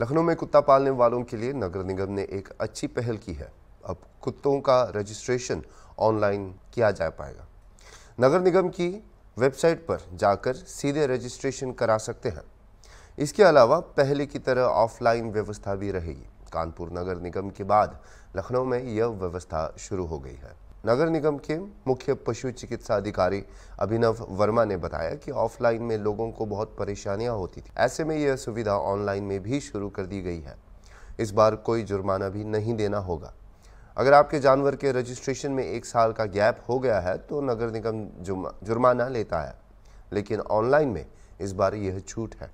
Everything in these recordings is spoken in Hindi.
लखनऊ में कुत्ता पालने वालों के लिए नगर निगम ने एक अच्छी पहल की है अब कुत्तों का रजिस्ट्रेशन ऑनलाइन किया जा पाएगा नगर निगम की वेबसाइट पर जाकर सीधे रजिस्ट्रेशन करा सकते हैं इसके अलावा पहले की तरह ऑफलाइन व्यवस्था भी रहेगी कानपुर नगर निगम के बाद लखनऊ में यह व्यवस्था शुरू हो गई है नगर निगम के मुख्य पशु चिकित्सा अधिकारी अभिनव वर्मा ने बताया कि ऑफलाइन में लोगों को बहुत परेशानियां होती थी ऐसे में यह सुविधा ऑनलाइन में भी शुरू कर दी गई है इस बार कोई जुर्माना भी नहीं देना होगा अगर आपके जानवर के रजिस्ट्रेशन में एक साल का गैप हो गया है तो नगर निगम जुर्माना लेता है लेकिन ऑनलाइन में इस बार यह छूट है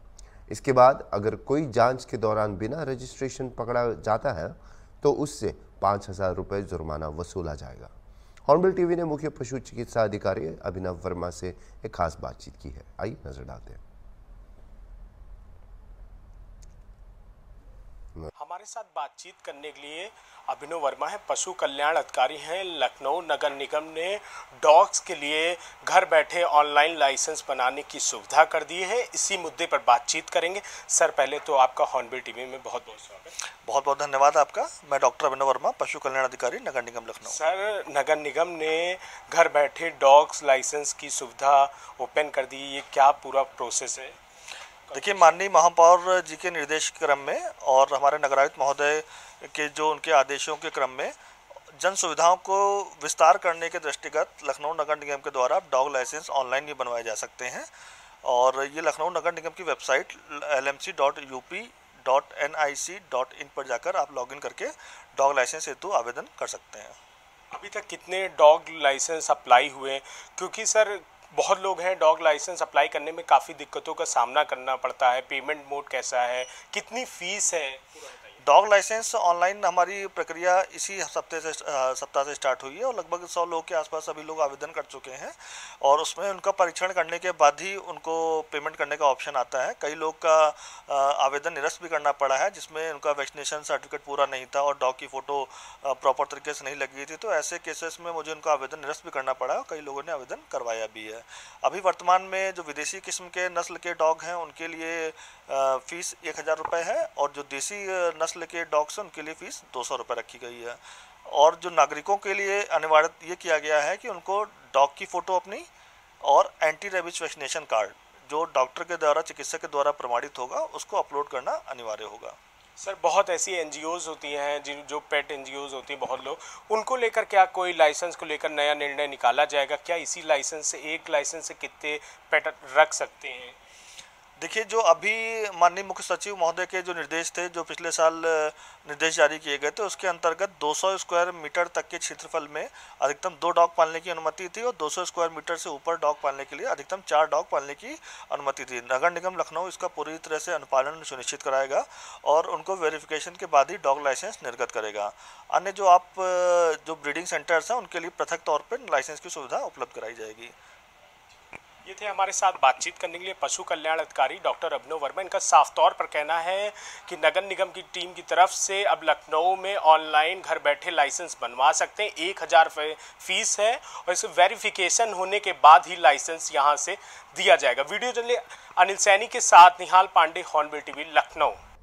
इसके बाद अगर कोई जांच के दौरान बिना रजिस्ट्रेशन पकड़ा जाता है तो उससे पाँच हज़ार रुपये जुर्माना वसूला जाएगा हॉर्नबिल टीवी ने मुख्य पशु चिकित्सा अधिकारी अभिनव वर्मा से एक खास बातचीत की है आइए नजर डालते हैं हमारे साथ बातचीत करने के लिए अभिनव वर्मा है पशु कल्याण अधिकारी हैं लखनऊ नगर निगम ने डॉग्स के लिए घर बैठे ऑनलाइन लाइसेंस बनाने की सुविधा कर दी है इसी मुद्दे पर बातचीत करेंगे सर पहले तो आपका हॉर्नबिल टीवी में बहुत बहुत स्वागत बहुत बहुत धन्यवाद आपका मैं डॉक्टर अभिनव वर्मा पशु कल्याण अधिकारी नगर निगम लखनऊ सर नगर निगम ने घर बैठे डॉग्स लाइसेंस की सुविधा ओपन कर दी ये क्या पूरा प्रोसेस है देखिए माननीय महापौर जी के निर्देश क्रम में और हमारे नगरायुक्त महोदय के जो उनके आदेशों के क्रम में जन सुविधाओं को विस्तार करने के दृष्टिगत लखनऊ नगर निगम के द्वारा डॉग लाइसेंस ऑनलाइन भी बनवाए जा सकते हैं और ये लखनऊ नगर निगम की website L M C dot U P dot N I C dot in पर जाकर आप लॉगिन करके डॉग लाइसेंस हेतु आवेदन कर सकते हैं अभी तक कितने डॉग लाइसेंस अप्लाई हुए क्योंकि सर बहुत लोग हैं डॉग लाइसेंस अप्लाई करने में काफ़ी दिक्कतों का सामना करना पड़ता है पेमेंट मोड कैसा है कितनी फीस है डॉग लाइसेंस ऑनलाइन हमारी प्रक्रिया इसी हफ्ते से सप्ताह से स्टार्ट हुई है और लगभग सौ लोग के आसपास सभी लोग आवेदन कर चुके हैं और उसमें उनका परीक्षण करने के बाद ही उनको पेमेंट करने का ऑप्शन आता है कई लोग का आवेदन निरस्त भी करना पड़ा है जिसमें उनका वैक्सीनेशन सर्टिफिकेट पूरा नहीं था और डॉग की फ़ोटो प्रॉपर तरीके से नहीं लगी थी तो ऐसे केसेस में मुझे उनका आवेदन निरस्त भी करना पड़ा है और कई लोगों ने आवेदन करवाया भी है अभी वर्तमान में जो विदेशी किस्म के नस्ल के डॉग हैं उनके लिए फ़ीस एक हज़ार रुपये है और जो देसी नस्ल के डॉग्स हैं उनके लिए फ़ीस दो सौ रुपये रखी गई है और जो नागरिकों के लिए अनिवार्य ये किया गया है कि उनको डॉग की फ़ोटो अपनी और एंटी रेबिज वैक्सीनेशन कार्ड जो डॉक्टर के द्वारा चिकित्सक के द्वारा प्रमाणित होगा उसको अपलोड करना अनिवार्य होगा सर बहुत ऐसी एन होती हैं जिन जो पेट एन होती हैं बहुत लोग उनको लेकर क्या कोई लाइसेंस को लेकर नया निर्णय निकाला जाएगा क्या इसी लाइसेंस से एक लाइसेंस से कितने पेट रख सकते हैं देखिए जो अभी माननीय मुख्य सचिव महोदय के जो निर्देश थे जो पिछले साल निर्देश जारी किए गए थे उसके अंतर्गत 200 स्क्वायर मीटर तक के क्षेत्रफल में अधिकतम दो डॉग पालने की अनुमति थी और 200 स्क्वायर मीटर से ऊपर डॉग पालने के लिए अधिकतम चार डॉग पालने की अनुमति थी नगर निगम लखनऊ इसका पूरी तरह से अनुपालन सुनिश्चित कराएगा और उनको वेरिफिकेशन के बाद ही डॉग लाइसेंस निर्गत करेगा अन्य जो आप जो ब्रीडिंग सेंटर्स हैं उनके लिए पृथक तौर पर लाइसेंस की सुविधा उपलब्ध कराई जाएगी ये थे हमारे साथ बातचीत करने के लिए पशु कल्याण अधिकारी डॉक्टर अभिनव वर्मा इनका साफ तौर पर कहना है कि नगर निगम की टीम की तरफ से अब लखनऊ में ऑनलाइन घर बैठे लाइसेंस बनवा सकते हैं एक हज़ार फीस है और इसे वेरिफिकेशन होने के बाद ही लाइसेंस यहाँ से दिया जाएगा वीडियो जर्नलिस्ट अनिल सैनी के साथ निहाल पांडे हॉर्नबिल टीवी लखनऊ